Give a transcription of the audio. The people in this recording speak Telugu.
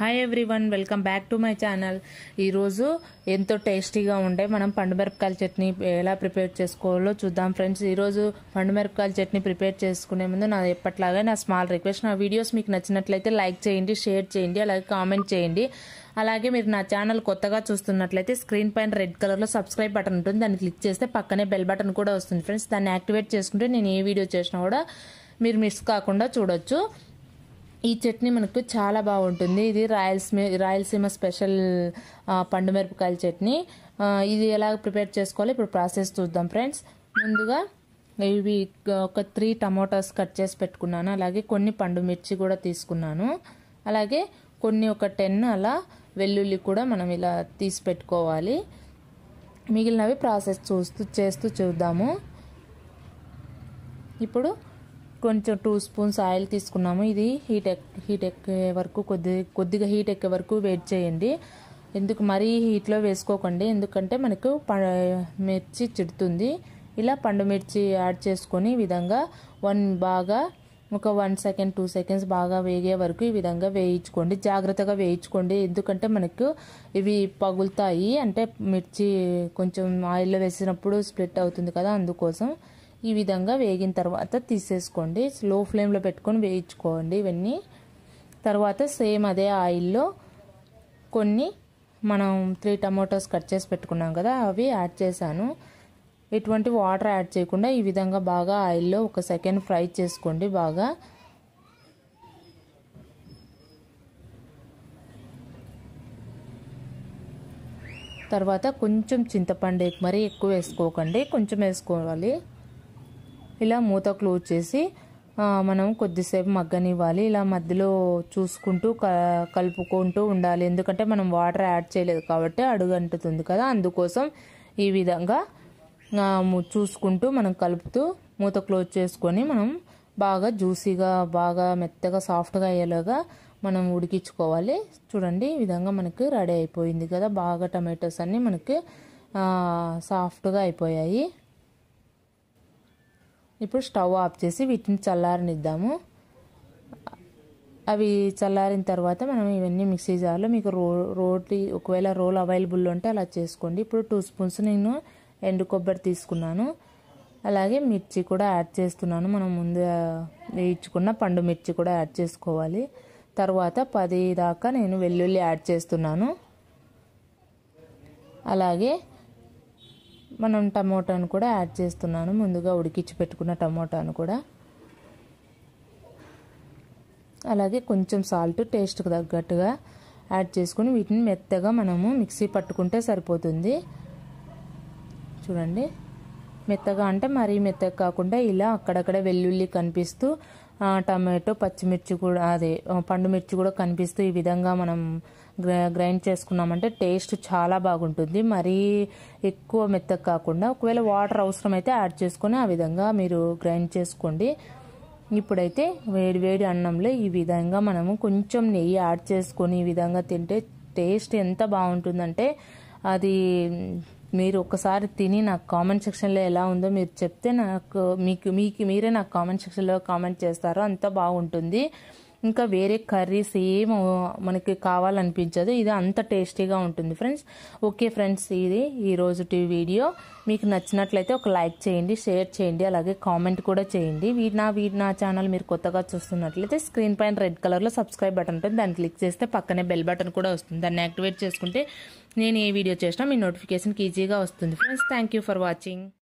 hi one welcome back to my channel ఈరోజు ఎంతో టేస్టీగా ఉండే మనం పండుమిరపకాయల చట్నీ ఎలా ప్రిపేర్ చేసుకోవాలో చూద్దాం ఫ్రెండ్స్ ఈరోజు పండుమిరపకాయల చట్నీ ప్రిపేర్ చేసుకునే ముందు నా ఎప్పట్లాగే నా స్మాల్ రిక్వెస్ట్ నా వీడియోస్ మీకు నచ్చినట్లయితే లైక్ చేయండి షేర్ చేయండి అలాగే కామెంట్ చేయండి అలాగే మీరు నా ఛానల్ కొత్తగా చూస్తున్నట్లయితే స్క్రీన్ పైన రెడ్ కలర్లో సబ్స్క్రైబ్ బటన్ ఉంటుంది దాన్ని క్లిక్ చేస్తే పక్కనే బెల్ బటన్ కూడా వస్తుంది ఫ్రెండ్స్ దాన్ని యాక్టివేట్ చేసుకుంటే నేను ఏ వీడియో చేసినా కూడా మీరు మిస్ కాకుండా చూడొచ్చు ఈ చట్నీ మనకు చాలా బాగుంటుంది ఇది రాయలసీమ రాయలసీమ స్పెషల్ పండు మిరపకాయల చట్నీ ఇది ఎలా ప్రిపేర్ చేసుకోవాలి ఇప్పుడు ప్రాసెస్ చూద్దాం ఫ్రెండ్స్ ముందుగా ఇవి ఒక త్రీ టమోటాస్ కట్ చేసి పెట్టుకున్నాను అలాగే కొన్ని పండు మిర్చి కూడా తీసుకున్నాను అలాగే కొన్ని ఒక టెన్ అలా వెల్లుల్లి కూడా మనం ఇలా తీసి పెట్టుకోవాలి మిగిలినవి ప్రాసెస్ చూస్తూ చేస్తూ చూద్దాము ఇప్పుడు కొంచెం టూ స్పూన్స్ ఆయిల్ తీసుకున్నాము ఇది హీట్ హీట్ ఎక్కే వరకు కొద్ది కొద్దిగా హీట్ ఎక్కే వరకు వెయిట్ చేయండి ఎందుకు మరీ హీట్లో వేసుకోకండి ఎందుకంటే మనకు మిర్చి చిడుతుంది ఇలా పండు మిర్చి యాడ్ చేసుకొని విధంగా వన్ బాగా ఒక వన్ సెకండ్ టూ సెకండ్స్ బాగా వేగే వరకు ఈ విధంగా వేయించుకోండి జాగ్రత్తగా వేయించుకోండి ఎందుకంటే మనకు ఇవి పగులుతాయి అంటే మిర్చి కొంచెం ఆయిల్లో వేసినప్పుడు స్ప్లిట్ అవుతుంది కదా అందుకోసం ఈ విధంగా వేగిన తర్వాత తీసేసుకోండి స్లో ఫ్లేమ్లో పెట్టుకొని వేయించుకోండి ఇవన్నీ తర్వాత సేమ్ అదే ఆయిల్లో కొన్ని మనం త్రీ టమాటోస్ కట్ చేసి పెట్టుకున్నాం కదా అవి యాడ్ చేశాను ఎటువంటి వాటర్ యాడ్ చేయకుండా ఈ విధంగా బాగా ఆయిల్లో ఒక సెకండ్ ఫ్రై చేసుకోండి బాగా తర్వాత కొంచెం చింతపండు మరీ ఎక్కువ వేసుకోకండి కొంచెం వేసుకోవాలి ఇలా మూత క్లోజ్ చేసి మనం కొద్దిసేపు మగ్గనివ్వాలి ఇలా మధ్యలో చూసుకుంటూ కలుపుకుంటూ ఉండాలి ఎందుకంటే మనం వాటర్ యాడ్ చేయలేదు కాబట్టి అడుగు అంటుతుంది కదా అందుకోసం ఈ విధంగా చూసుకుంటూ మనం కలుపుతూ మూత క్లోజ్ చేసుకొని మనం బాగా జ్యూసీగా బాగా మెత్తగా సాఫ్ట్గా అయ్యేలాగా మనం ఉడికించుకోవాలి చూడండి ఈ విధంగా మనకి రెడీ అయిపోయింది కదా బాగా టమాటోస్ అన్నీ మనకి సాఫ్ట్గా అయిపోయాయి ఇప్పుడు స్టవ్ ఆఫ్ చేసి వీటిని చల్లారనిద్దాము అవి చల్లారిన తర్వాత మనం ఇవన్నీ మిక్సీ జార్లో మీకు రో రోటి ఒకవేళ రోల్ అవైలబుల్ ఉంటే అలా చేసుకోండి ఇప్పుడు టూ స్పూన్స్ నేను ఎండు కొబ్బరి తీసుకున్నాను అలాగే మిర్చి కూడా యాడ్ చేస్తున్నాను మనం ముందు వేయించుకున్న పండు మిర్చి కూడా యాడ్ చేసుకోవాలి తర్వాత పది దాకా నేను వెల్లుల్లి యాడ్ చేస్తున్నాను అలాగే మనం టమోటాను కూడా యాడ్ చేస్తున్నాను ముందుగా ఉడికించి పెట్టుకున్న టమోటాను కూడా అలాగే కొంచెం సాల్ట్ టేస్ట్కి తగ్గట్టుగా యాడ్ చేసుకుని వీటిని మెత్తగా మనము మిక్సీ పట్టుకుంటే సరిపోతుంది చూడండి మెత్తగా అంటే మరీ మెత్తగా కాకుండా ఇలా అక్కడక్కడ వెల్లుల్లి కనిపిస్తూ టమాటో పచ్చిమిర్చి కూడా అదే పండుమిర్చి కూడా కనిపిస్తూ ఈ విధంగా మనం గ్రైండ్ చేసుకున్నామంటే టేస్ట్ చాలా బాగుంటుంది మరీ ఎక్కువ మెత్తగా కాకుండా ఒకవేళ వాటర్ అవసరమైతే యాడ్ చేసుకొని ఆ విధంగా మీరు గ్రైండ్ చేసుకోండి ఇప్పుడైతే వేడి వేడి అన్నంలో ఈ విధంగా మనము కొంచెం నెయ్యి యాడ్ చేసుకొని ఈ విధంగా తింటే టేస్ట్ ఎంత బాగుంటుందంటే అది మీరు ఒకసారి తిని నాకు కామెంట్ సెక్షన్లో ఎలా ఉందో మీరు చెప్తే నాకు మీకు మీకు మీరే నాకు కామెంట్ సెక్షన్లో కామెంట్ చేస్తారో అంత బాగుంటుంది ఇంకా వేరే కర్రీస్ ఏం మనకి కావాలనిపించదు ఇది అంత టేస్టీగా ఉంటుంది ఫ్రెండ్స్ ఓకే ఫ్రెండ్స్ ఇది టీ వీడియో మీకు నచ్చినట్లయితే ఒక లైక్ చేయండి షేర్ చేయండి అలాగే కామెంట్ కూడా చేయండి నా వీడి నా ఛానల్ మీరు కొత్తగా చూస్తున్నట్లయితే స్క్రీన్ పైన రెడ్ కలర్లో సబ్స్క్రైబ్ బటన్ ఉంటుంది దాన్ని క్లిక్ చేస్తే పక్కనే బెల్ బటన్ కూడా వస్తుంది దాన్ని యాక్టివేట్ చేసుకుంటే నేను ఏ వీడియో చేసినా మీ నోటిఫికేషన్కి ఈజీగా వస్తుంది ఫ్రెండ్స్ థ్యాంక్ ఫర్ వాచింగ్